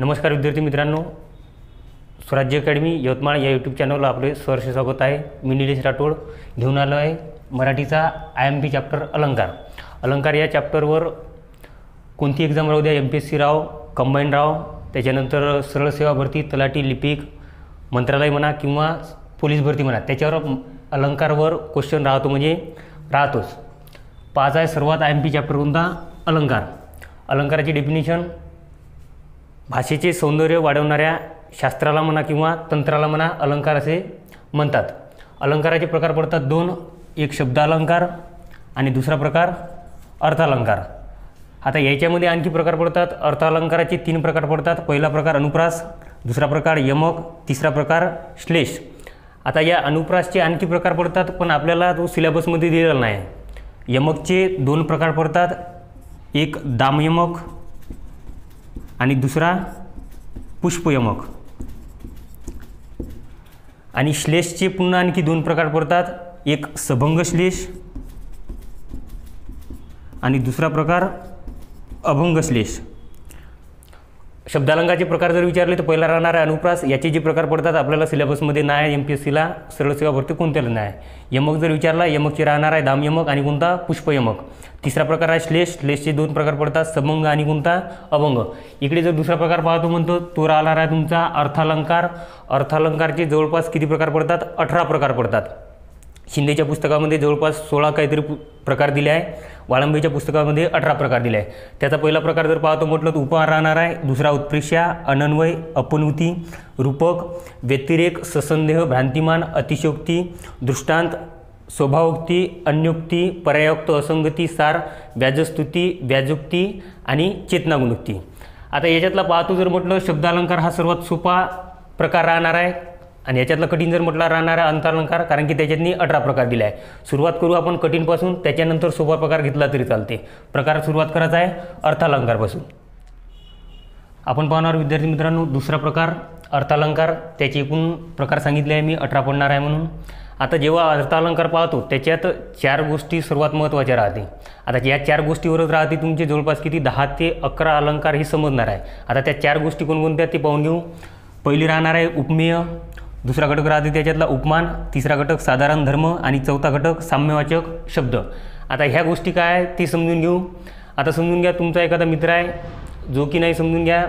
नमस्कार विद्यार्थी मित्रांनो स्वराज्य अकॅडमी यवतमाळ या यूट्यूब चॅनलला आपले सहर्ष स्वागत आहे मी निलेश राठोड घेऊन आलो आहे मराठीचा आय एम पी चॅप्टर अलंकार अलंकार या चॅप्टरवर कोणती एक्झाम राहू द्या एम पी एस सी राव कंबाईन राव त्याच्यानंतर सरळ सेवा भरती तलाठी लिपिक मंत्रालय म्हणा किंवा पोलीस भरती म्हणा त्याच्यावर अलंकारवर क्वेश्चन राहतो म्हणजे राहतोच पाच आहे सर्वात आय एम पी चॅप्टर कोणता अलंकार अलंकाराची डेफिनेशन भाषेचे सौंदर्य वाढवणाऱ्या शास्त्राला म्हणा किंवा तंत्राला म्हणा अलंकार असे म्हणतात अलंकाराचे प्रकार पडतात दोन एक शब्द अलंकार आणि दुसरा प्रकार अर्थालंकार आता याच्यामध्ये आणखी प्रकार पडतात अर्थालंकाराचे तीन प्रकार पडतात पहिला प्रकार अनुप्रास दुसरा प्रकार यमक तिसरा प्रकार श्लेष आता या अनुप्रासचे आणखी प्रकार पडतात पण आपल्याला तो सिलेबसमध्ये दिलेला नाही यमकचे दोन प्रकार पडतात एक दामयमक आणि दुसरा पुष्पयमक आणि श्लेषचे पुन्हा आणखी दोन प्रकार पडतात एक सभंग श्लेष आणि दुसरा प्रकार अभंग श्लेष शब्दालंकाचे प्रकार जर विचारले तर पहिला राहणार आहे अनुप्रास याचे जे प्रकार पडतात आपल्याला सिलेबसमध्ये नाही एम पी एस सीला सेवा भरती कोणत्याला नाही यमक जर विचारला यमकचे राहणार आहे दाम यमक आणि कोणता पुष्पयमक तिसरा प्रकार आहे श्लेष श्लेषचे दोन प्रकार पडतात समंग आणि कोणता अभंग इकडे जर दुसरा प्रकार पाहतो म्हणतो तो राहणार आहे तुमचा अर्थालंकार अर्थालंकारचे जवळपास किती प्रकार पडतात अठरा प्रकार पडतात शिंदेच्या पुस्तकामध्ये जवळपास सोळा काहीतरी प्रकार दिले आहे वाळंबेच्या पुस्तकामध्ये अठरा प्रकार दिले आहे त्याचा पहिला प्रकार जर पाहतो म्हटलं तर उपहार राहणार आहे दुसरा उत्प्रेक्षा अनन्वय अपनुती रूपक व्यतिरेक ससंदेह भ्रांतिमान अतिशयोक्ती दृष्टांत स्वभावोक्ती अन्योक्ती पर्यायोक्त असंगती सार व्याजस्तुती व्याजोक्ती आणि चेतनागुणोक्ती आता याच्यातला पाहतो जर म्हटलं शब्दालंकार हा सर्वात सोपा प्रकार राहणार आहे आणि याच्यातलं कठीण जर म्हटला राहणारा अंतालंकार कारण की त्याच्यातनी अठरा प्रकार दिला आहे सुरुवात करू आपण कठीणपासून त्याच्यानंतर सोपा प्रकार घेतला तरी चालते प्रकार सुरुवात करायचा आहे अर्थालंकारपासून आपण पाहणार विद्यार्थी मित्रांनो दुसरा प्रकार अर्थालंकार त्याचे एकूण प्रकार सांगितले आहे मी अठरा पडणार आहे म्हणून आता जेव्हा अर्थालंकार पाहतो त्याच्यात चार गोष्टी सर्वात महत्त्वाच्या राहते आता या चार गोष्टीवरच राहते तुमचे जवळपास किती दहा ते अकरा अलंकार हे समजणार आहे आता त्या चार गोष्टी कोणकोणत्या ते पाहून घेऊ पहिली राहणार आहे उपमेय दुसरा घटक राहते त्याच्यातला उपमान तिसरा घटक साधारण धर्म आणि चौथा घटक साम्यवाचक शब्द आता ह्या गोष्टी काय ते समजून घेऊ आता समजून घ्या तुमचा एखादा मित्र आहे जो की नाही समजून घ्या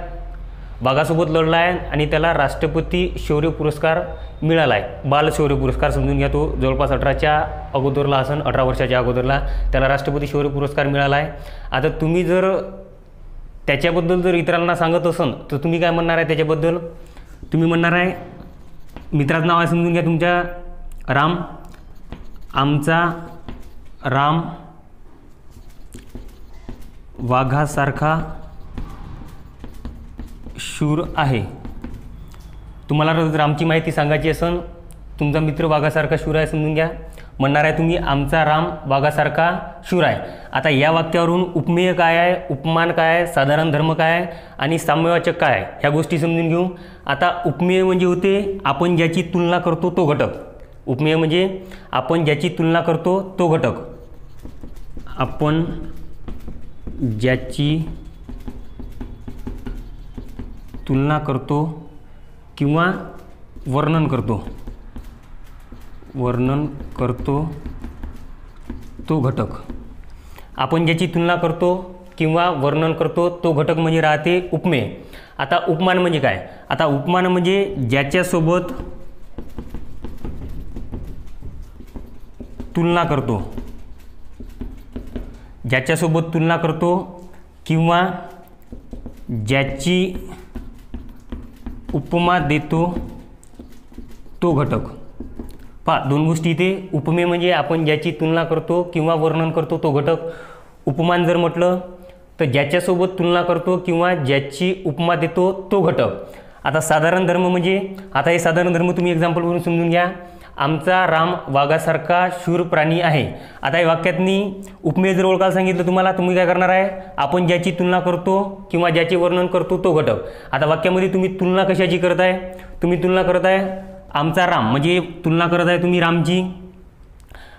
बाघासोबत लढला आहे आणि त्याला राष्ट्रपती शौर्य पुरस्कार मिळाला आहे शौर्य पुरस्कार समजून घ्या तो जवळपास अठराच्या अगोदरला असन अठरा वर्षाच्या अगोदरला त्याला राष्ट्रपती शौर्य पुरस्कार मिळाला आहे आता तुम्ही जर त्याच्याबद्दल जर इतरांना सांगत असन तर तुम्ही काय म्हणणार आहे त्याच्याबद्दल तुम्ही म्हणणार आहे मित्राचं नाव आहे समजून घ्या तुमच्या राम आमचा राम वाघासारखा शूर आहे तुम्हाला रामची माहिती सांगायची असेल तुमचा मित्र वाघासारखा शूर आहे समजून घ्या म्हणणार आहे तुम्ही आमचा राम वाघासारखा शूर आहे आता या वाक्यावरून उपमेय काय आहे उपमान काय आहे साधारण धर्म काय आहे आणि साम्यवाचक काय आहे ह्या गोष्टी समजून घेऊ आता उपमेय म्हणजे होते आपण ज्याची तुलना करतो तो घटक उपमेय म्हणजे आपण ज्याची तुलना करतो तो घटक आपण ज्याची तुलना करतो किंवा वर्णन करतो वर्णन करतो तो घटक आपण ज्याची तुलना करतो किंवा वर्णन करतो तो घटक म्हणजे राहते उपमेय आता उपमान म्हणजे काय आता उपमान म्हणजे ज्याच्यासोबत तुलना करतो ज्याच्यासोबत तुलना करतो किंवा ज्याची उपमा देतो तो घटक पहा दोन गोष्टी इथे उपमे म्हणजे आपण ज्याची तुलना करतो किंवा वर्णन करतो तो घटक उपमान जर म्हटलं तर ज्याच्यासोबत तुलना करतो किंवा ज्याची उपमा देतो तो घटक आता साधारण धर्म म्हणजे आता हे साधारण धर्म तुम्ही एक्झाम्पलवरून समजून घ्या आमचा राम वाघासारखा शूर प्राणी आहे आता या वाक्यातनी उपमेय जर ओळखायला सांगितलं तुम्हाला तुम्ही काय करणार आहे आपण ज्याची तुलना करतो किंवा ज्याचे वर्णन करतो तो घटक आता वाक्यामध्ये तुम्ही तुलना कशाची करताय तुम्ही तुलना करताय आमचा राम म्हणजे तुलना करत आहे तुम्ही रामची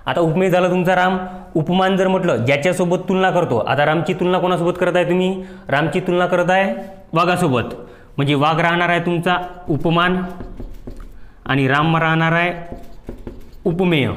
आता उपमेय झाला तुमचा राम उपमान जर म्हटलं ज्याच्यासोबत तुलना करतो आता रामची तुलना कोणासोबत करत आहे तुम्ही रामची तुलना करत आहे वाघासोबत म्हणजे वाघ राहणार आहे तुमचा उपमान आणि राम राहणार आहे उपमेय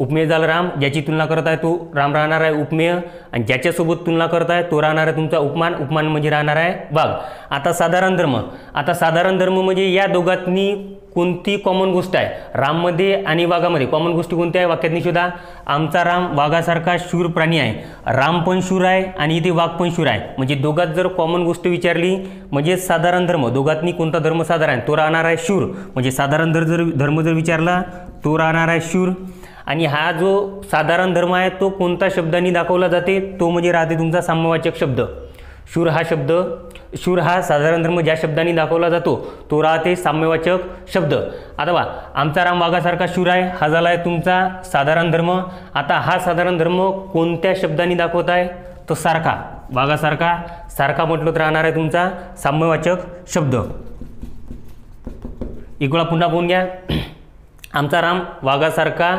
उपमेय झाला राम ज्याची तुलना करत आहे तो राम राहणार आहे उपमेय आणि ज्याच्यासोबत तुलना करत आहे तो राहणार आहे तुमचा उपमान उपमान म्हणजे राहणार आहे वाघ आता साधारण धर्म आता साधारण धर्म म्हणजे या दोघांनी कोणती कॉमन गोष्ट आहे राममध्ये आणि वाघामध्ये कॉमन गोष्टी कोणत्या आहे वाक्यातनी शोधा आमचा राम वाघासारखा शूर प्राणी आहे राम पण शूर आहे आणि इथे वाघ पण शूर आहे म्हणजे दोघात जर कॉमन गोष्ट विचारली म्हणजे साधारण धर्म दोघातनी कोणता धर्म साधारण आहे तो राहणार आहे शूर म्हणजे साधारण धर्म जर धर्म जर विचारला तो राहणार आहे शूर आणि हा जो साधारण धर्म आहे तो कोणत्या शब्दांनी दाखवला जाते तो म्हणजे राहते तुमचा साम्यवाचक शब्द शूर हा शब्द शूर हा साधारण धर्म ज्या शब्दांनी दाखवला जातो तो राहते साम्यवाचक शब्द आता बा आमचा राम वाघासारखा शूर आहे हा झाला आहे तुमचा साधारण धर्म आता हा साधारण धर्म कोणत्या शब्दांनी दाखवत आहे तो सारखा वाघासारखा सारखा म्हटलं तर राहणार आहे तुमचा साम्यवाचक शब्द इकडा पुन्हा कोण घ्या आमचा राम वाघासारखा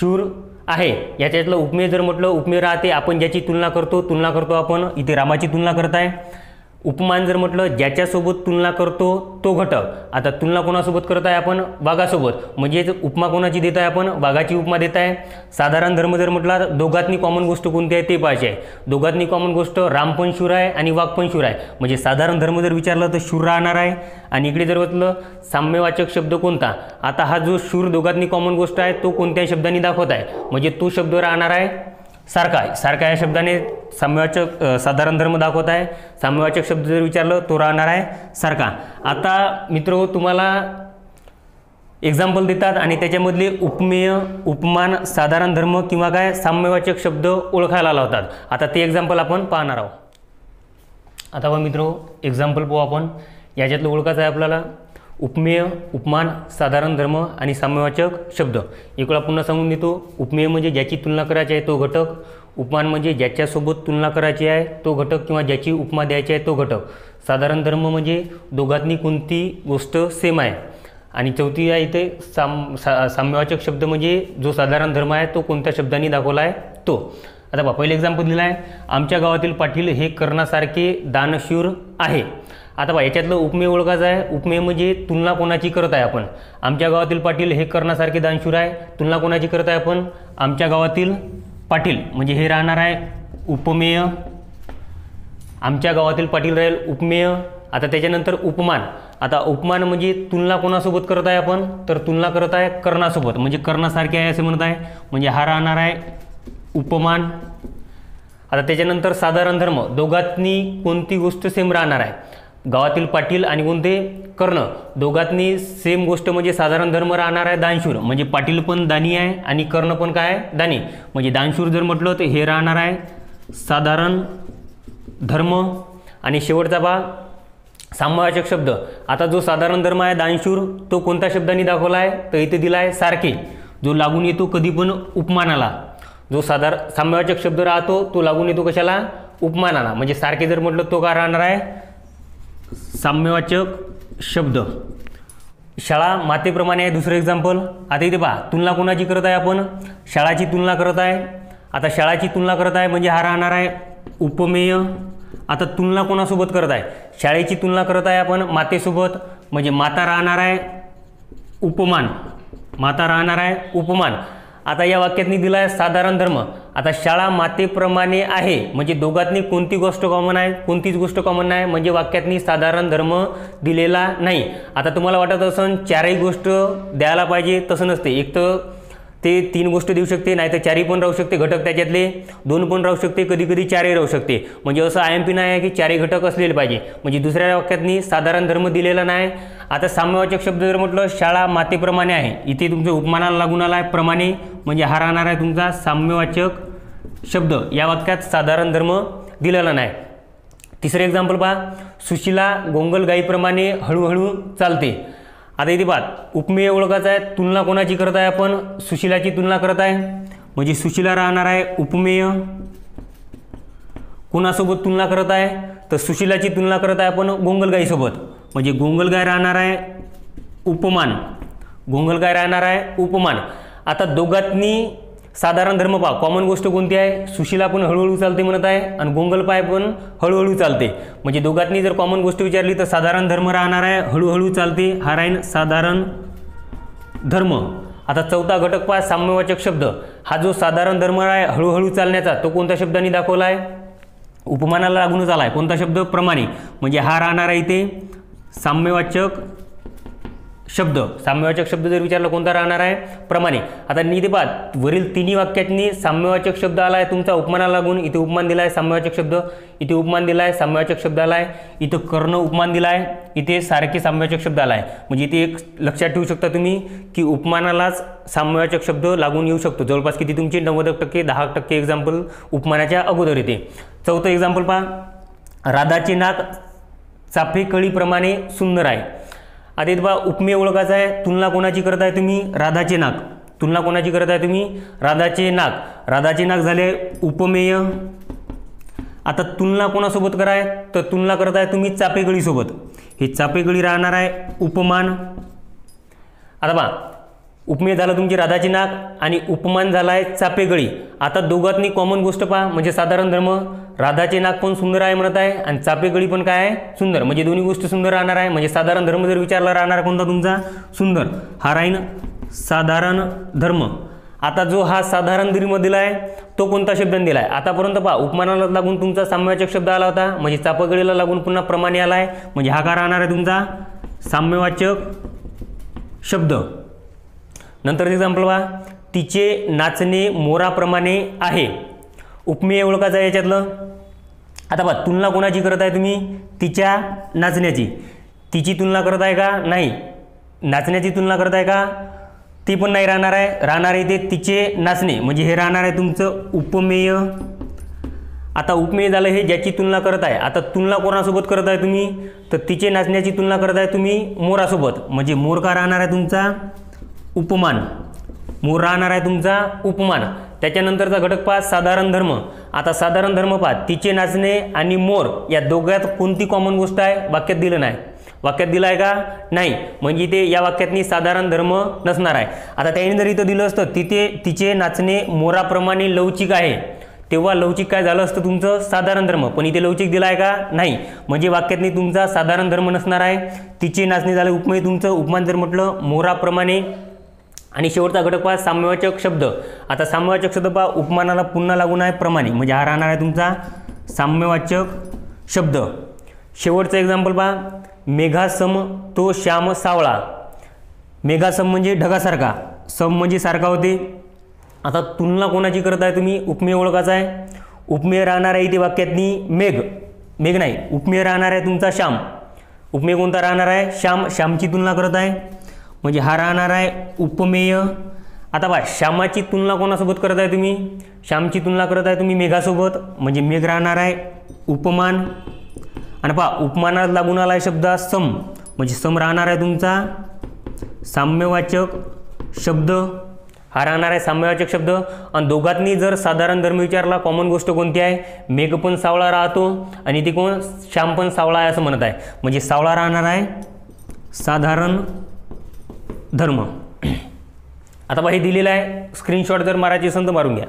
शूर आहे याच्यातलं उपमेय जर म्हटलं उपमेय राहते आपण ज्याची तुलना करतो तुलना करतो आपण इथे रामाची तुलना करताय उपमान जर म्हटलं ज्याच्यासोबत तुलना करतो तो घटक आता तुलना कोणासोबत करत आहे आपण वाघासोबत म्हणजेच उपमा कोणाची देत आहे आपण वाघाची उपमा देत आहे साधारण धर्म जर म्हटला दोघातनी कॉमन गोष्ट कोणती आहे ते पाहिजे आहे दोघातनी कॉमन गोष्ट राम पण शूर आहे आणि वाघ पण शूर आहे म्हणजे साधारण धर्म जर विचारलं तर शूर राहणार आहे आणि इकडे जर म्हटलं साम्यवाचक शब्द कोणता आता हा जो शूर दोघातनी कॉमन गोष्ट आहे तो कोणत्याही शब्दांनी दाखवत आहे म्हणजे तो शब्द राहणार आहे सारखा आहे सारखा या शब्दाने साम्यवाचक साधारण धर्म दाखवत आहे साम्यवाचक शब्द जर विचारलं तो राहणार आहे सारखा आता मित्र हो, तुम्हाला एक्झाम्पल देतात आणि त्याच्यामधले उपमेय उपमान साधारण धर्म किंवा काय साम्यवाचक शब्द ओळखायला लावतात आता ते एक्झाम्पल आपण पाहणार आहोत आता बघा मित्र एक्झाम्पल हो, पाहू आपण याच्यातलं ओळखायचं आहे आपल्याला उपमेय उपमान साधारण धर्म आणि साम्यवाचक शब्द इकडं पुन्हा सांगून देतो उपमेय म्हणजे ज्याची तुलना करायची आहे तो घटक उपमान म्हणजे ज्याच्यासोबत तुलना करायची आहे तो घटक किंवा ज्याची उपमा द्यायची आहे तो घटक साधारण धर्म म्हणजे दोघातनी कोणती गोष्ट सेम आहे आणि चौथी आहे इथे साम सा साम्यवाचक शब्द म्हणजे जो साधारण धर्म आहे तो कोणत्या शब्दांनी दाखवला आहे तो आता पहिलं एक्झाम्पल दिला आहे आमच्या गावातील पाटील हे कर्णासारखे दानशूर आहे आता याच्यातलं उपमेय ओळखायचं आहे उपमेय म्हणजे तुलना कोणाची करत आहे आपण आमच्या गावातील पाटील हे करण्यासारखे दानशूर आहे तुलना कोणाची करत आहे आपण आमच्या गावातील पाटील म्हणजे हे राहणार आहे उपमेय आमच्या गावातील पाटील राहील उपमेय आता त्याच्यानंतर उपमान आता उपमान म्हणजे तुलना कोणासोबत करत आहे आपण तर तुलना करत आहे कर्णासोबत म्हणजे कर्णासारखे आहे असे म्हणत आहे म्हणजे हा राहणार आहे उपमान आता त्याच्यानंतर साधारण धर्म दोघांनी कोणती गोष्ट सेम राहणार आहे गावातील पाटील आणि उंदे कर्ण दोघांनी सेम गोष्ट म्हणजे साधारण धर्म राहणार आहे दानशूर म्हणजे पाटील पण दानी आहे आणि कर्ण पण काय आहे दानी म्हणजे दानशूर जर म्हटलं तर हे राहणार आहे साधारण धर्म आणि शेवटचा भाग सांभाळचक शब्द आता जो साधारण धर्म आहे दानशूर तो कोणत्या शब्दाने दाखवला आहे तर इथे दिला आहे सारखे जो लागून येतो कधी पण उपमानाला जो साधारण सांभाळचक शब्द राहतो तो लागून येतो कशाला उपमानाला म्हणजे सारखे जर म्हटलं तो का राहणार आहे साम्यवाचक शब्द शाळा मातेप्रमाणे आहे दुसरं एक्झाम्पल आता इथे पहा तुलना कोणाची करत आहे आपण शाळाची तुलना करत आहे आता शाळाची तुलना करत आहे म्हणजे हा राहणार आहे उपमेय आता तुलना कोणासोबत करत आहे शाळेची तुलना करत आहे आपण मातेसोबत म्हणजे माता राहणार आहे उपमान माता राहणार आहे उपमान आता या वाक्यातनी दिला आहे साधारण धर्म आता शाळा मातेप्रमाणे आहे म्हणजे दोघांनी कोणती गोष्ट कॉमन आहे कोणतीच गोष्ट कॉमन आहे म्हणजे वाक्यातनी साधारण धर्म दिलेला नाही आता तुम्हाला वाटत असं चारही गोष्ट द्यायला पाहिजे तसं नसते एक तर ते तीन गोष्ट देऊ शकते नाही तर चारही पण राहू शकते घटक त्याच्यातले दोन पण राहू शकते कधी कधी चारही राहू शकते म्हणजे असं आय एम पी नाही आहे की चारही घटक असलेले पाहिजे म्हणजे दुसऱ्या वाक्यातनी साधारण धर्म दिलेला नाही आता साम्यवाचक शब्द जर म्हटलं शाळा मातेप्रमाणे आहे इथे तुमचं उपमानाला लागून आला आहे प्रमाणे म्हणजे हा राहणार आहे तुमचा साम्यवाचक शब्द या वाक्यात साधारण धर्म दिलेला नाही तिसरं एक्झाम्पल पहा सुशिला गोंगल गाईप्रमाणे हळूहळू चालते आता इथे बात उपमेय ओळखाचा आहे तुलना कोणाची करत आहे आपण सुशिलाची तुलना करत आहे म्हणजे सुशिला राहणार आहे उपमेय कोणासोबत तुलना करत आहे तर सुशिलाची तुलना करत आहे आपण गोंगलगाईसोबत म्हणजे गोंगलगाय राहणार आहे उपमान गोंगलगाय राहणार आहे उपमान आता दोघांनी साधारण धर्म पहा कॉमन गोष्ट कोणती आहे सुशिला पण हळूहळू चालते म्हणत आहे आणि पाय पण हळूहळू चालते म्हणजे दोघांनी जर कॉमन गोष्ट विचारली तर साधारण धर्म राहणार आहे हळूहळू चालते हा राहीन साधारण धर्म आता चौथा घटक पहा साम्यवाचक शब्द हा जो साधारण धर्म आहे हळूहळू चालण्याचा तो कोणत्या शब्दाने दाखवला आहे उपमानाला लागूनच आला आहे कोणता शब्द प्रमाणे म्हणजे हा राहणार आहे इथे साम्यवाचक शब्द साम्यवाचक शब्द जर विचारला कोणता राहणार आहे प्रमाणे आता निधीपात वरील तिन्ही वाक्यातनी साम्यवाचक शब्द आला आहे तुमचा उपमाना लागून इथे उपमान दिला आहे साम्यवाचक शब्द इथे उपमान दिला आहे साम्यवाचक शब्द आला आहे इथं कर्ण उपमान दिला आहे इथे सारखे साम्यवाचक शब्द आला आहे म्हणजे इथे एक लक्षात ठेवू शकता तुम्ही की उपमानालाच साम्यवाचक शब्द लागून येऊ शकतो जवळपास किती तुमचे नव्वद टक्के दहा टक्के एक्झाम्पल उपमानाच्या अगोदर येते चौथं एक्झाम्पल पहा राधाचे नाक कळीप्रमाणे सुंदर आहे आता इथं उपमेय ओळखायचा आहे तुलना कोणाची करत आहे तुम्ही राधाचे नाक तुलना कोणाची करत आहे तुम्ही राधाचे नाक राधाचे नाक झाले उपमेय आता तुलना कोणासोबत कराय तर तुलना करत आहे तुम्ही चापेगळीसोबत हे चापेगळी राहणार आहे उपमान आता बा उपमेय झाला तुमची राधाची नाक आणि उपमान झाला आहे चापेगळी आता दोघांनी कॉमन गोष्ट पहा म्हणजे साधारण धर्म राधाचे नाक पण सुंदर आहे म्हणत आहे आणि चापेगळी पण काय आहे सुंदर म्हणजे दोन्ही गोष्टी सुंदर राहणार आहे म्हणजे साधारण धर्म जर विचारला राहणार कोणता तुमचा सुंदर हा राहीन साधारण धर्म आता जो हा साधारण धर्म दिला आहे तो कोणता शब्द दिला आहे आतापर्यंत पहा उपमानाला लागून तुमचा साम्यवाचक शब्द आला होता म्हणजे चापेगळीला लागून पुन्हा प्रमाणे आला आहे म्हणजे हा का राहणार आहे तुमचा साम्यवाचक शब्द नंतर एक्झाम्पल पहा तिचे नाचणे मोराप्रमाणे आहे उपमेय ओळखायचं आहे याच्यातलं आता बा तुलना कोणाची करत आहे तुम्ही तिच्या नाचण्याची तिची तुलना करत आहे का नाही नाचण्याची तुलना करत आहे का ती पण नाही राहणार आहे राहणार आहे ते तिचे नाचणे म्हणजे हे राहणार आहे तुमचं उपमेय आता उपमेय झालं हे ज्याची तुलना करत आहे आता तुलना कोणासोबत करत आहे तुम्ही तर तिचे नाचण्याची तुलना करत आहे तुम्ही मोरासोबत म्हणजे मोर का राहणार आहे तुमचा उपमान मूळ राहणार आहे तुमचा उपमान त्याच्यानंतरचा घटक पाच साधारण धर्म आता साधारण धर्म पहा तिचे नाचणे आणि मोर या दोघ्यात कोणती कॉमन गोष्ट आहे वाक्यात दिलं नाही वाक्यात दिलं आहे का नाही म्हणजे इथे या वाक्यातनी साधारण धर्म नसणार आहे आता त्याने जर इथं दिलं असतं तिथे तिचे नाचणे मोराप्रमाणे लवचिक आहे तेव्हा लवचिक काय झालं असतं तुमचं साधारण धर्म पण इथे लवचिक दिला आहे का नाही म्हणजे वाक्यातनी तुमचा साधारण धर्म नसणार आहे तिचे नाचणे झाले उपमेय तुमचं उपमान जर म्हटलं मोराप्रमाणे आणि शेवटचा घटक पहा साम्यवाचक शब्द आता साम्यवाचक शब्द पहा उपमानाला पुन्हा लागून आहे प्रमाणे म्हणजे हा राहणार आहे तुमचा साम्यवाचक शब्द शेवटचं एक्झाम्पल पहा मेघासम तो श्याम सावळा मेघासम म्हणजे ढगासारखा सम म्हणजे सारखा होते आता तुलना कोणाची करत आहे तुम्ही उपमेय ओळखाचा आहे उपमेय राहणार आहे इथे वाक्यातनी मेघ मेघ नाही उपमेय राहणार आहे तुमचा श्याम उपमेय कोणता राहणार आहे श्याम श्यामची तुलना करत आहे म्हणजे हा राहणार आहे उपमेय आता बा श्यामाची तुलना कोणासोबत करत आहे तुम्ही श्यामची तुलना करत आहे तुम्ही मेघासोबत म्हणजे मेघ राहणार आहे उपमान आणि पहा उपमानात लागून आला आहे शब्द सम म्हणजे सम राहणार आहे तुमचा साम्यवाचक शब्द हा राहणार आहे साम्यवाचक शब्द आणि दोघांनी जर साधारण धर्म विचारला कॉमन गोष्ट कोणती आहे मेघ पण सावळा राहतो आणि ती कोण श्याम पण सावळा आहे असं म्हणत आहे म्हणजे सावळा राहणार आहे साधारण धर्म आता बा हे दिलेलं आहे स्क्रीनशॉट जर मारायची असेल तर मारून घ्या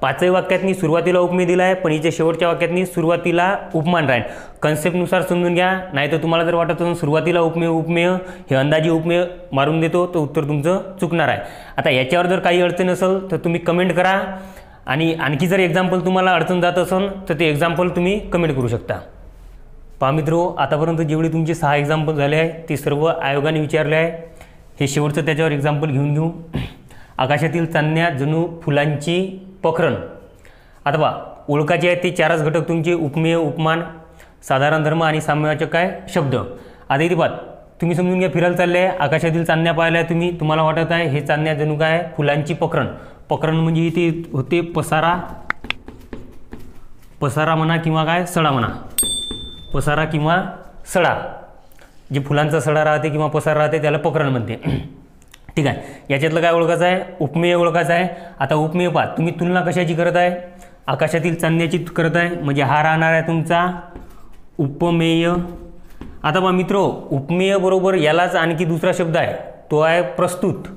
पाचही वाक्यातनी सुरुवातीला उपमे दिला आहे पण इथे शेवटच्या वाक्यातनी सुरुवातीला उपमान राहील कन्सेप्टनुसार समजून घ्या नाही तर तुम्हाला जर वाटत असेल सुरुवातीला उपमेय उपमेय हे अंदाजे उपमेय मारून देतो तर उत्तर तुमचं चुकणार आहे आता याच्यावर जर काही अडचण असेल तर तुम्ही कमेंट करा आणि आणखी जर एक्झाम्पल तुम्हाला अडचण जात असेल तर ते एक्झाम्पल तुम्ही कमेंट करू शकता पहा मित्रो आतापर्यंत जेवढे तुमचे सहा एक्झाम्पल झाले आहे ते सर्व आयोगाने विचारले आहे हे शेवटचं त्याच्यावर एक्झाम्पल घेऊन घेऊ आकाशातील चांदण्या जणू फुलांची पखरण आता पहा ओळखाचे आहेत ते चारच घटक तुमचे उपमेय उपमान साधारण धर्म आणि साम्यवाचक काय शब्द आता इथे पाहत तुम्ही समजून घ्या फिरायला चालले आहे आकाशातील चांदण्या पाहिल्या तुम्ही तुम्हाला वाटत आहे हे चांदण्या जणू काय फुलांची पखरण पखरण म्हणजे इथे होते पसारा पसारा म्हणा किंवा काय सडा म्हणा पसारा किंवा सडा जे फुलांचा सडा राहते किंवा पसार राहते त्याला पकरण म्हणते ठीक आहे याच्यातलं काय ओळखायचं आहे उपमेय ओळखायचं आहे आता उपमेय पहा तुम्ही तुलना कशाची करत आहे आकाशातील चांदण्याची करत आहे म्हणजे हा राहणार आहे तुमचा उपमेय आता बा मित्रो उपमेय बरोबर यालाच आणखी दुसरा शब्द आहे तो आहे प्रस्तुत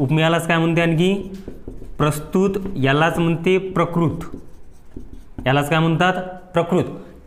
उपमेयालाच काय म्हणते आणखी प्रस्तुत यालाच म्हणते प्रकृत यालाच काय म्हणतात प्रकृत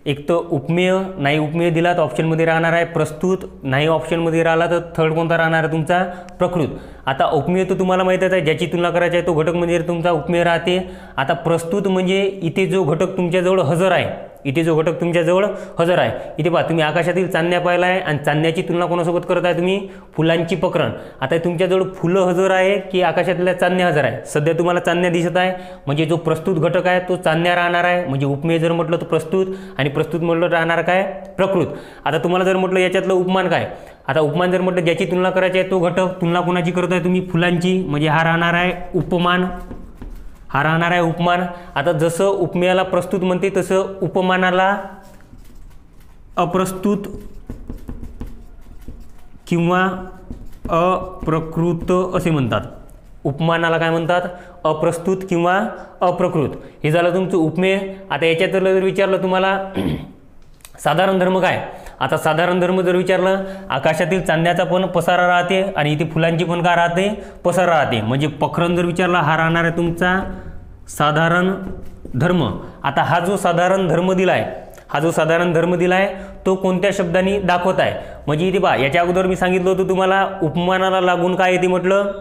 एक तर उपमेय नाही उपमेय दिला तर ऑप्शनमध्ये राहणार आहे प्रस्तुत नाही ऑप्शनमध्ये राहिला तर थर्ड कोणता राहणार आहे तुमचा प्रकृत आता उपमेय तर तुम्हाला माहीत आहे ज्याची तुलना करायची आहे तो घटक म्हणजे तुमचा उपमेय राहते आता प्रस्तुत म्हणजे इथे जो घटक तुमच्याजवळ हजर आहे इथे जो घटक तुमच्याजवळ हजर आहे इथे पहा तुम्ही आकाशातील चांदण्या पाहिला आहे आणि चांदण्याची तुलना कोणासोबत करत आहे तुम्ही फुलांची प्रकरण आता तुमच्याजवळ फुलं हजर आहे की आकाशातल्या चांदण्या हजर आहे सध्या तुम्हाला चांदण्या दिसत आहे म्हणजे जो प्रस्तुत घटक आहे तो चांदण्या राहणार आहे म्हणजे उपमेय जर म्हटलं तर प्रस्तुत आणि प्रस्तुत म्हटलं राहणार काय प्रकृत आता तुम्हाला जर म्हटलं याच्यातलं उपमान काय आता उपमान जर म्हटलं ज्याची तुलना करायची आहे तो घटक तुलना कोणाची करत आहे तुम्ही फुलांची म्हणजे हा राहणार आहे उपमान हा राहणार आहे उपमान आता जसं उपमेयाला प्रस्तुत म्हणते तसं उपमानाला अप्रस्तुत किंवा अप्रकृत असे म्हणतात उपमानाला काय म्हणतात अप्रस्तुत किंवा अप्रकृत हे झालं तुमचं उपमेय आता याच्यातलं जर विचारलं तुम्हाला साधारण धर्म काय आता साधारण धर्म जर विचारलं आकाशातील चांद्याचा पण पसारा राहते आणि इथे फुलांची पण का राहते पसारा राहते म्हणजे पखरण जर विचारला हा राहणार आहे तुमचा साधारण धर्म आता हा जो साधारण धर्म दिला आहे हा जो साधारण धर्म दिला आहे तो कोणत्या शब्दांनी दाखवत आहे म्हणजे इथे बा याच्या अगोदर मी सांगितलं होतं तुम्हाला उपमानाला लागून काय येते म्हटलं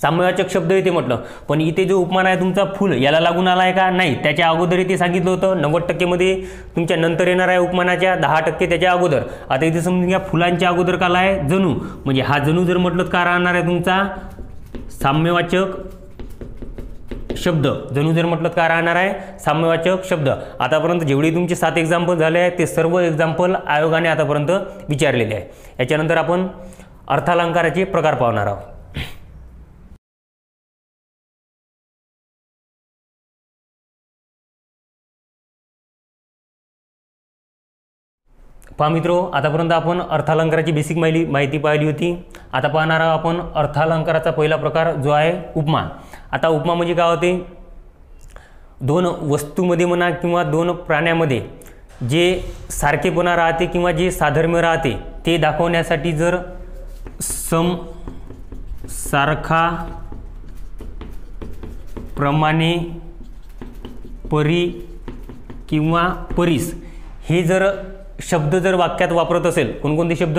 साम्यवाचक शब्द येते म्हटलं पण इथे जो उपमान आहे तुमचा फुल याला लागून आला आहे का नाही त्याच्या अगोदर इथे सांगितलं होतं नव्वद टक्केमध्ये तुमच्या नंतर येणार आहे उपमानाच्या दहा टक्के त्याच्या अगोदर आता इथे समजून घ्या फुलांच्या अगोदर काला आहे जणू म्हणजे हा जणू जर म्हटलं का राहणार आहे तुमचा साम्यवाचक शब्द जणू जर म्हटलं का राहणार आहे साम्यवाचक शब्द आतापर्यंत जेवढे तुमचे सात एक्झाम्पल झाले आहे ते सर्व एक्झाम्पल आयोगाने आतापर्यंत विचारलेले आहे याच्यानंतर आपण अर्थालंकाराचे प्रकार पाहणार आहोत पहा मित्रो आतापर्यंत आपण अर्थालंकाराची बेसिक माहिती माहिती पाहिली होती आता पाहणार आहोत आपण अर्थालंकाराचा पहिला प्रकार जो आहे उपमा आता उपमा म्हणजे काय होते दोन वस्तूमध्ये म्हणा किंवा दोन प्राण्यामध्ये जे सारखेपणा राहते किंवा जे साधर्म्य राहते ते दाखवण्यासाठी जर सम सारखा प्रमाणे परी किंवा परीस हे जर शब्द जर वाक्यात वापरत असेल कोणकोणते शब्द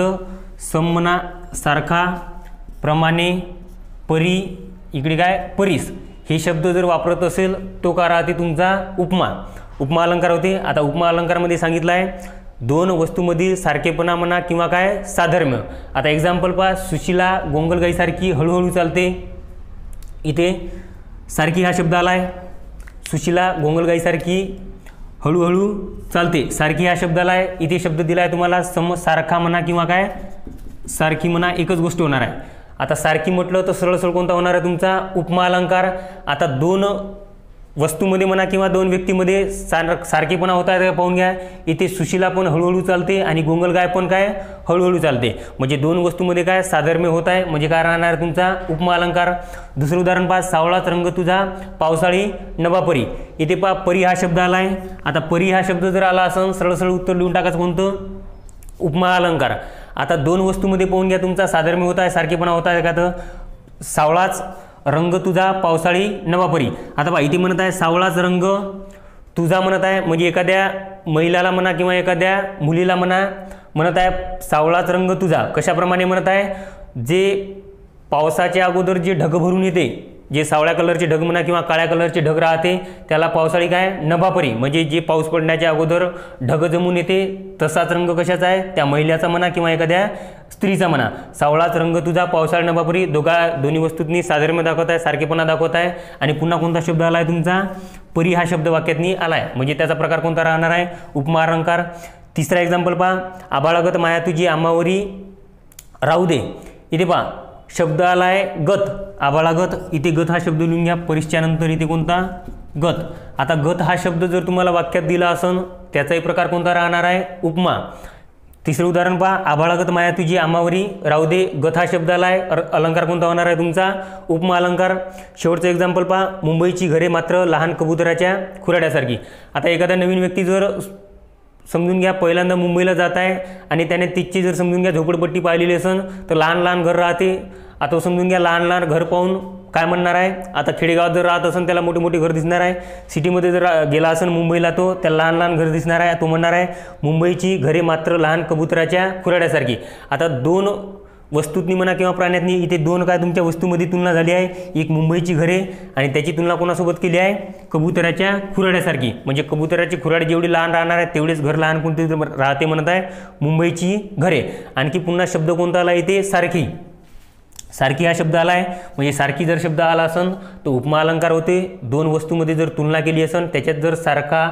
समना सारखा प्रमाणे परी इकडे काय परीस हे शब्द जर वापरत असेल तो का राहते तुमचा उपमा उपमा अलंकार होते आता उपमा अलंकारामध्ये सांगितलं आहे दोन वस्तूमधील सारखेपणा म्हणा किंवा काय साधर्म्य आता एक्झाम्पल पहा सुशिला गोंगलगाईसारखी हळूहळू चालते इथे सारखी हा शब्द आला आहे सुशिला गोंगलगाईसारखी हळूहळू चालते सारखी या शब्दाला आहे इथे शब्द दिला आहे तुम्हाला समज सारखा म्हणा किंवा काय सारखी म्हणा एकच गोष्ट होणार आहे आता सारखी म्हटलं तर सरळ सरळ कोणता होणार आहे तुमचा उपमा अलंकार आता दोन वस्तूमध्ये म्हणा किंवा दोन व्यक्तीमध्ये सार सारखेपणा होता आहे पाहून घ्या इथे सुशिला पण हळूहळू चालते आणि गोंगलगाय पण काय हळूहळू चालते म्हणजे दोन वस्तूमध्ये काय साधर्म्य होत आहे म्हणजे काय राहणार तुमचा उपमा अलंकार दुसरं उदाहरण पहा सावळाच रंग तुझा पावसाळी नवापरी इथे पहा परी हा शब्द आला आहे आता परी हा शब्द जर आला असं सरळ सरळ उत्तर लिहून टाकाच कोणतं उपमा अलंकार आता दोन वस्तूमध्ये पाहून घ्या तुमचा साधर्म्य होत आहे सारखेपणा होत आहे का तर सावळाच रंग तुझा पावसाळी नवापरी आता बा इथे म्हणत आहे सावळाच रंग तुझा म्हणत आहे म्हणजे एखाद्या महिलाला म्हणा किंवा एखाद्या मुलीला म्हणा म्हणत आहे सावळाच रंग तुझा कशाप्रमाणे म्हणत आहे जे पावसाच्या अगोदर जे ढग भरून येते जे सावळ्या कलरचे ढग म्हणा किंवा काळ्या कलरचे ढग राहते त्याला पावसाळी काय नभापरी म्हणजे जे पाऊस पडण्याच्या अगोदर ढग जमून येते तसाच रंग कशाचा आहे त्या महिलाचा म्हणा किंवा एखाद्या स्त्रीचा म्हणा सावळाच रंग तुझा पावसाळी नभापरी दोघा दोन्ही वस्तूंनी साधर्म्य दाखवत आहे सारखेपणा दाखवत आहे आणि पुन्हा कोणता शब्द आला आहे तुमचा परी हा शब्द वाक्यातनी आला आहे म्हणजे त्याचा प्रकार कोणता राहणार आहे उपमा अलंकार तिसरा एक्झाम्पल पहा आबाळगत माया तुझी आमावरी राहू दे इथे पहा शब्द आला आहे गत आबाळागत इथे गत हा शब्द लिहून घ्या परिसच्यानंतर इथे कोणता गत आता गत हा शब्द जर तुम्हाला वाक्यात दिला असन त्याचाही प्रकार कोणता राहणार आहे उपमा तिसरं उदाहरण पहा आभाळागत माया तुझी आमावरी राहू दे गत शब्द आला आहे अलंकार कोणता होणार आहे तुमचा उपमा अलंकार शेवटचं एक्झाम्पल पहा मुंबईची घरे मात्र लहान कबुतराच्या खुराड्यासारखी आता एखादा नवीन व्यक्ती जर समजून घ्या पहिल्यांदा मुंबईला जात आहे आणि त्याने तिथची जर समजून घ्या झोपडपट्टी पाहिलेली असेल तर लहान लहान घर राहते आता समजून घ्या लहान लहान घर पाहून काय म्हणणार आहे आता खेडेगावात जर राहत असेल त्याला मोठे मोठे घर दिसणार आहे सिटीमध्ये जर गेला असेल मुंबईला तो त्याला लहान लहान घर दिसणार आहे तो म्हणणार आहे मुंबईची घरे मात्र लहान कबुतराच्या खुराड्यासारखी आता दोन वस्तूतनी म्हणा किंवा प्राण्यातनी इथे दोन काय तुमच्या वस्तूमध्ये तुलना झाली आहे एक मुंबईची घरे आणि त्याची तुलना कोणासोबत केली आहे कबुतराच्या खुराड्यासारखी म्हणजे कबुतराची खुराड जेवढी लहान राहणार आहे तेवढेच घर लहान कोणते राहते म्हणत आहे मुंबईची घरे आणखी पुन्हा शब्द कोणता आला इथे सारखी सारखी हा शब्द आला आहे म्हणजे सारखी जर शब्द आला असन तर उपमा अलंकार होते दोन वस्तूमध्ये जर तुलना केली असन त्याच्यात जर सारखा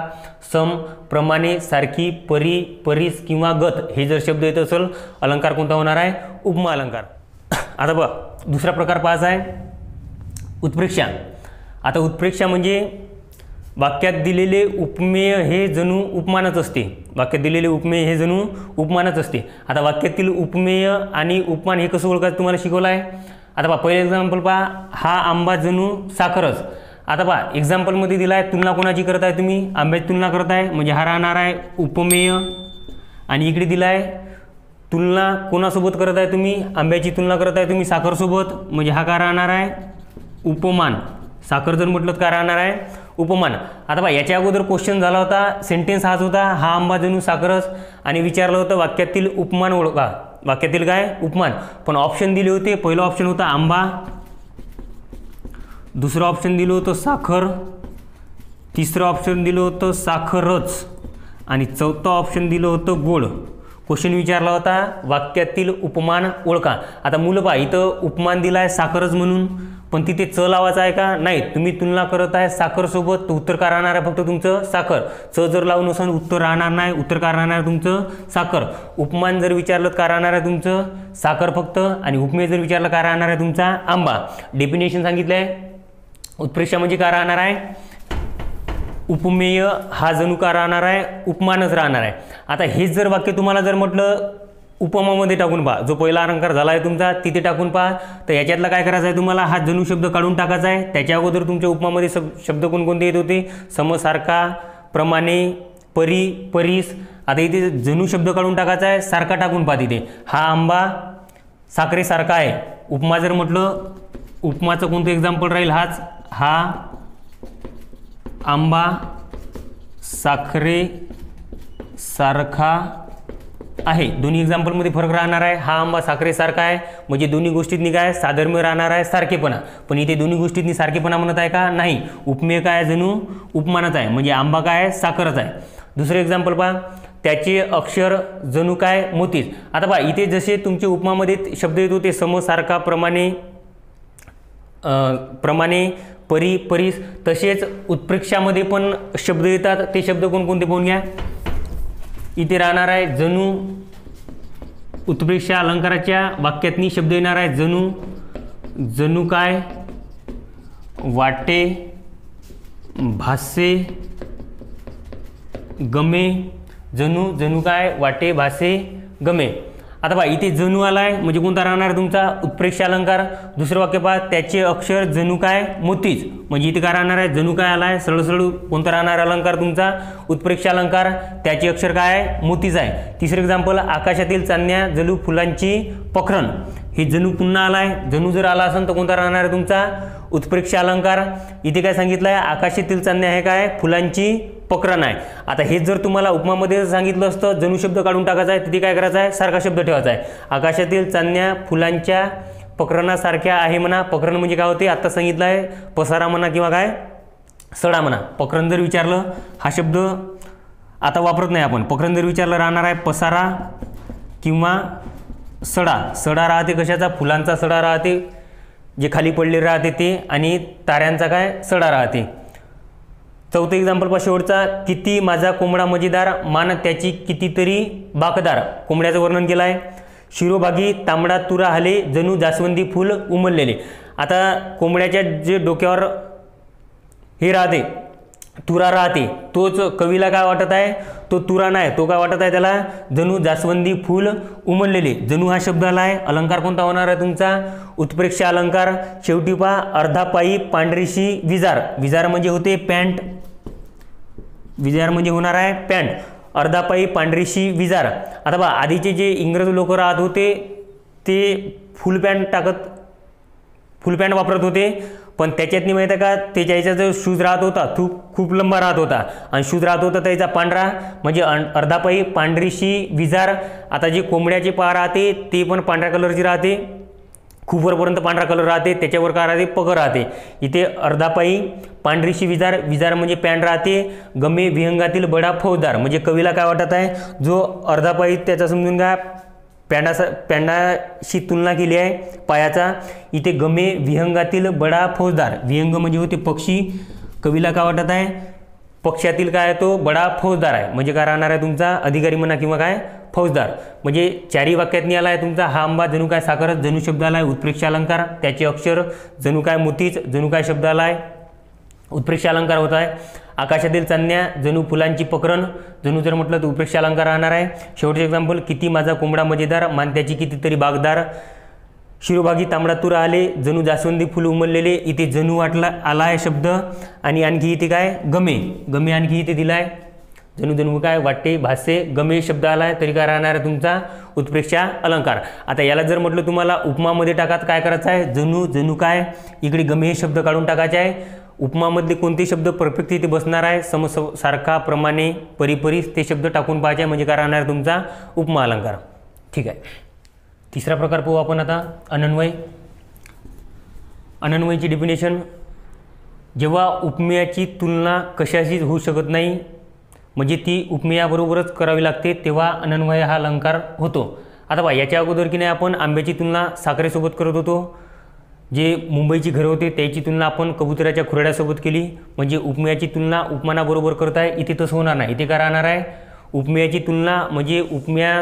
सम प्रमाणे सारखी परी परीस किंवा गत हे जर शब्द येत असेल अलंकार कोणता होणार आहे उपमा अलंकार आता बघ दुसरा प्रकार पाहायचा आहे उत्प्रेक्षा आता उत्प्रेक्षा म्हणजे वाक्यात दिलेले उपमेय हे जणू उपमानच असते वाक्यात दिलेले उपमेय हे जणू उपमानच असते आता वाक्यातील उपमेय आणि उपमान हे कसं ओळखायचं तुम्हाला शिकवलं आहे आता पहा पहिलं एक्झाम्पल पहा हा आंबा जणू साखरच आता पहा एक्झाम्पलमध्ये दिला आहे तुलना कोणाची करत आहे तुम्ही आंब्याची तुलना करत आहे म्हणजे हा राहणार आहे उपमेय आणि इकडे दिला आहे तुलना कोणासोबत करत आहे तुम्ही आंब्याची तुलना करत आहे तुम्ही साखरसोबत म्हणजे हा का राहणार आहे उपमान साखर जर म्हटलं काय राहणार आहे उपमान आता बा याच्या अगोदर क्वेश्चन झाला होता सेंटेन्स हाच होता हा जणू साखरस आणि विचारलं होतं वाक्यातील उपमान ओळखा वाक्यातील काय उपमान पण ऑप्शन दिले होते पहिलं ऑप्शन होतं आंबा दुसरं ऑप्शन दिलं होतं साखर तिसरं ऑप्शन दिलं होतं साखरच आणि चौथं ऑप्शन दिलं होतं गोड क्वेश्चन विचारला होता वाक्यातील उपमान ओळखा आता मुलं बा इथं उपमान दिला आहे साखरच म्हणून पण तिथे च लावायचं आहे का नाही तुम्ही तुलना करत आहे साखरसोबत तर उत्तर का राहणार आहे फक्त तुमचं साखर च जर लावून असं उत्तर राहणार नाही उत्तर का राहणार तुमचं साखर उपमान जर विचारलं का राहणार आहे तुमचं साखर फक्त आणि उपमेय जर विचारलं का राहणार आहे तुमचा आंबा डेफिनेशन सांगितलं आहे उत्प्रेक्षा म्हणजे का राहणार आहे उपमेय हा जणू का राहणार आहे उपमानच राहणार आहे आता हेच जर वाक्य तुम्हाला जर म्हटलं उपमामध्ये टाकून पहा जो पहिला अलंकार झाला आहे तुमचा तिथे टाकून पहा तर याच्यातला काय करायचं आहे तुम्हाला हा जणू शब्द काढून टाकायचा आहे त्याच्या अगोदर तुमच्या उपमामध्ये सब शब्द कोणकोणते येत होते समसारखा प्रमाणे परी परीस आता इथे जणू शब्द काढून टाकायचा आहे सारखा टाकून पहा तिथे हा आंबा साखरेसारखा आहे उपमा जर म्हटलं उपमाचं कोणतं एक्झाम्पल राहील हाच हा आंबा साखरे सारखा आहे दोन्ही एक्झाम्पलमध्ये फरक राहणार आहे हा आंबा साखरेसारखा आहे म्हणजे दोन्ही गोष्टीतनी काय साधर्म्य राहणार आहे सारखेपणा पण इथे दोन्ही गोष्टीतनी सारखेपणा म्हणत आहे का नाही उपमेय काय जणू उपमानाचा आहे म्हणजे आंबा काय आहे साखरच आहे दुसरं एक्झाम्पल पहा त्याचे अक्षर जणू काय मोतीच आता पहा इथे जसे तुमचे उपमामध्ये शब्द येतो ते समसारखा प्रमाणे प्रमाणे परी परीस तसेच उत्प्रेक्षामध्ये पण शब्द येतात ते शब्द कोणकोणते पाहून घ्या इथे राहणार आहे जणू उत्प्रेक्षा अलंकाराच्या वाक्यातनी शब्द येणार आहे जणू जणू काय वाटे भासे गमे जणू जणू काय वाटे भासे गमे आता पहा इथे जणू आला आहे म्हणजे कोणता राहणार तुमचा उत्प्रेक्ष अलंकार दुसरं वाक्य पहा त्याचे अक्षर जणू काय मोतीच म्हणजे इथे काय राहणार आहे जणू काय आला आहे सळू कोणता राहणार अलंकार तुमचा उत्प्रेक्ष अलंकार त्याचे अक्षर काय आहे मोतीच आहे तिसरं एक्झाम्पल आकाशातील चांदण्या जणू फुलांची पखरण हे जणू पुन्हा आला आहे जणू जर आला असेल तर कोणता राहणार आहे तुमचा उत्प्रेक्ष अलंकार इथे काय सांगितलं आहे आकाशातील चांदण्या हे काय फुलांची पकरण आहे आता हेच जर तुम्हाला उपमामध्ये सांगितलं असतं जणू शब्द काढून टाकायचा आहे तिथे काय करायचं आहे सारखा शब्द ठेवायचा आहे आकाशातील चांदण्या फुलांच्या पकरणासारख्या आहे म्हणा पकरण म्हणजे काय होते आत्ता सांगितलं आहे पसारा म्हणा किंवा काय सडा म्हणा पकरण जर विचारलं हा शब्द आता वापरत नाही आपण पकरण जर विचारलं राहणार आहे पसारा किंवा सडा सडा राहते कशाचा फुलांचा सडा राहते जे खाली पडले राहते ते आणि ताऱ्यांचा काय सडा राहते चौथे एक्झाम्पल पाशेवरचा शेवटचा किती माझा कोंबडा मजेदार मान त्याची कितीतरी बाकदार कोंबड्याचं वर्णन केलं आहे शिरोभागी तांबडा तुरा हले जणू जास्वंदी फुल उमललेले आता कोंबड्याच्या जे डोक्यावर हे राहते तुरा राहते तोच कवीला काय वाटत आहे तो तुरा नाही तो काय वाटत आहे त्याला जणू जास्वंदी फूल उमललेले जणू हा शब्द आला आहे अलंकार कोणता होणार आहे तुमचा उत्प्रेक्ष अलंकार शेवटी पहा अर्धा पायी पांढरीशी विजार विजार म्हणजे होते पॅन्ट विजार म्हणजे होणार आहे पॅन्ट अर्धापाई पांढरीशी विजार आता बा आधीचे जे इंग्रज लोक राहत होते ते फुल पॅन्ट टाकत फुल पॅन्ट वापरत होते पण त्याच्यातनी माहीत आहे का त्याच्या जो शूज राहत होता तो खूप लंबा राहत होता आणि शूज राहत होता त्याचा पांढरा म्हणजे अर्धापाई पांढरीशी विजार आता जे कोंबड्याचे पा राहते ते पण पांढऱ्या कलरची राहते खूपवरपर्यंत पांढरा कलर राहते त्याच्यावर काय राहते पग राहते इथे अर्धापायी पांढरीशी विजार विजार म्हणजे पॅन राहते गमे विहंगातील बडा फौजदार म्हणजे कवीला काय वाटत आहे जो अर्धापायी त्याचा समजून घ्या पॅन्डासा पॅन्डाशी तुलना केली आहे पायाचा इथे गमे विहंगातील बडा फौजदार विहंग म्हणजे होते पक्षी कवीला काय वाटत आहे पक्षातील काय तो बडा फौजदार आहे म्हणजे काय राहणार आहे तुमचा अधिकारी म्हणा किंवा काय फौजदार म्हणजे चारी वाक्यात आला आहे तुमचा हा आंबा जणू काय साखरच जणू शब्द आला आहे उत्प्रेक्ष अलंकार त्याचे अक्षर जणू काय मोतीच जणू काय शब्द आला आहे उत्प्रेक्ष अलंकार होत आहे आकाशातील चांदण्या जणू फुलांची पकरण जणू जर म्हटलं तर उत्प्रेक्ष अलंकार राहणार आहे शेवटचे एक्झाम्पल किती माझा कोंबडा मजेदार मानत्याची कितीतरी बागदार शिरोभागी तांबडातुरा आले जणू जास्वंदी फुल उमललेले इथे जणू वाटला आला आहे शब्द आणि आणखी इथे काय गमे गमे आणखी इथे दिलाय जणू जणू काय वाटते भासे गमे शब्द आला आहे तरी काय राहणार आहे तुमचा उत्प्रेक्षा अलंकार आता याला जर म्हटलं तुम्हाला उपमामध्ये टाकात काय करायचं आहे जणू जणू काय इकडे गमे हे शब्द काढून टाकायचे आहे उपमामधले कोणते शब्द परफेक्ट इथे बसणार आहे सम सारखा प्रमाणे परिपरी ते शब्द टाकून पाहायचे म्हणजे काय राहणार तुमचा उपमा अलंकार ठीक आहे तिसरा प्रकार पाहू आपण आता अनन्वय अनन्वयची डेफिनेशन जेव्हा उपमेयाची तुलना कशाशीच होऊ शकत नाही म्हणजे ती उपमेयाबरोबरच करावी लागते तेव्हा अनन्वय हा अलंकार होतो आता बा याच्या अगोदर की नाही आपण आंब्याची तुलना साखरेसोबत करत होतो जे मुंबईची घरं होते त्याची तुलना आपण कबुतराच्या खुराड्यासोबत केली म्हणजे उपमेयाची तुलना उपमानाबरोबर करत आहे इथे तसं होणार नाही इथे काय राहणार आहे उपमेयाची तुलना म्हणजे उपमेया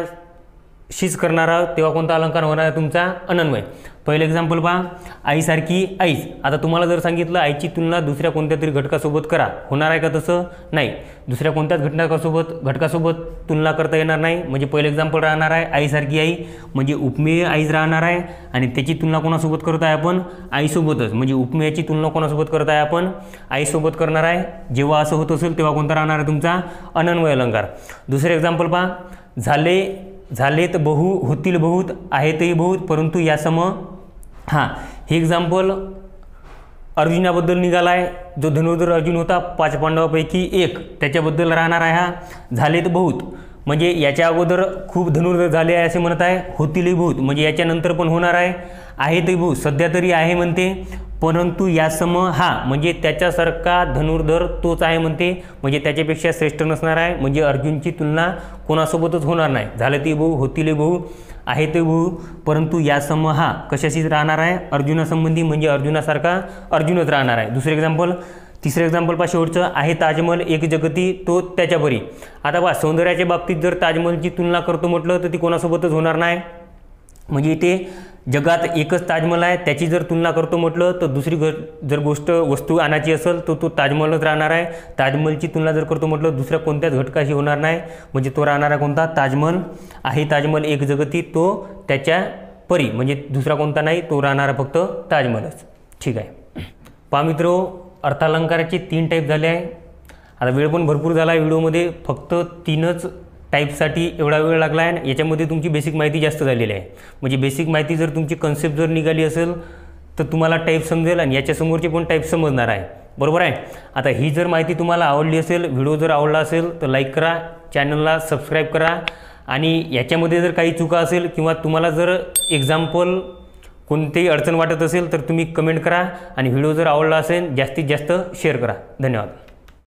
शीज करणारा तेव्हा कोणता अलंकार होणार आहे तुमचा अनन्वय पहिलं एक्झाम्पल पहा आईसारखी आईच आता तुम्हाला जर सांगितलं आईची तुलना दुसऱ्या कोणत्या तरी घटकासोबत करा होणार आहे का तसं नाही दुसऱ्या कोणत्याच घटकासोबत घटकासोबत तुलना करता येणार नाही म्हणजे पहिलं एक्झाम्पल राहणार आहे आईसारखी आई म्हणजे उपमेय आईच राहणार आहे आणि त्याची तुलना कोणासोबत करत आहे आपण आईसोबतच म्हणजे उपमेयाची तुलना कोणासोबत करत आहे आपण आईसोबत करणार आहे जेव्हा असं होत असेल तेव्हा कोणता राहणार आहे तुमचा अनन्वय अलंकार दुसरं एक्झाम्पल पहा झाले झालेत बहु होतील बहुत आहेतही बहुत परंतु यासम हां हे एक्झाम्पल अर्जुनाबद्दल निघाला आहे जो धनुर्धर अर्जुन होता पाच पांडवापैकी एक त्याच्याबद्दल राहणार आहे हा झालेत बहुत म्हणजे याच्या अगोदर खूप धनुर्धर झाले आहे असे म्हणत आहे होतीलही भूत म्हणजे याच्यानंतर पण होणार आहे आहे ते भूत सध्या तरी आहे म्हणते परंतु यासम हा म्हणजे त्याच्यासारखा धनुर्धर तोच आहे म्हणते म्हणजे त्याच्यापेक्षा श्रेष्ठ नसणार आहे म्हणजे अर्जुनची तुलना कोणासोबतच होणार नाही झालं ते भाऊ होतील भाऊ आहे ते भाऊ परंतु यासम हा कशाशीच राहणार आहे अर्जुनासंबंधी म्हणजे अर्जुनासारखा अर्जुनच राहणार आहे दुसरं एक्झाम्पल तिसरं एक्झाम्पल पाशेवटचं शेवटचं आहे ताजमहल एक जगती तो त्याच्यापरी आता पहा सौंदर्याच्या बाबतीत जर ताजमहलची तुलना करतो म्हटलं तर ती कोणासोबतच होणार नाही म्हणजे इथे जगात एकच ताजमहल आहे त्याची जर तुलना करतो म्हटलं तर दुसरी ग जर गोष्ट वस्तू आणायची असेल तर तो ताजमहलच राहणार आहे ताजमहलची तुलना जर करतो म्हटलं दुसऱ्या कोणत्याच घटकाशी होणार नाही म्हणजे तो राहणारा कोणता ताजमहल आहे ताजमहल एक जगती तो त्याच्या परी म्हणजे दुसरा कोणता नाही तो राहणारा फक्त ताजमहलच ठीक आहे पहा मित्रो अर्थालंकाराचे तीन टाईप झाले आहे आता वेळ पण भरपूर झाला आहे व्हिडिओमध्ये फक्त तीनच टाईपसाठी एवढा वेळ लागला आहे आणि याच्यामध्ये तुमची बेसिक माहिती जास्त झालेली आहे म्हणजे बेसिक माहिती जर तुमची कन्सेप्ट जर निघाली असेल तर तुम्हाला टाईप समजेल आणि याच्यासमोरचे पण टाईप समजणार आहे बरोबर आहे आता ही जर माहिती तुम्हाला आवडली असेल व्हिडिओ जर आवडला असेल तर लाईक करा चॅनलला सबस्क्राईब करा आणि याच्यामध्ये जर काही चुका असेल किंवा तुम्हाला जर एक्झाम्पल कोणतेही अडचण वाटत असेल तर तुम्ही कमेंट करा आणि व्हिडिओ जर आवडला असेल जास्तीत जास्त शेअर करा धन्यवाद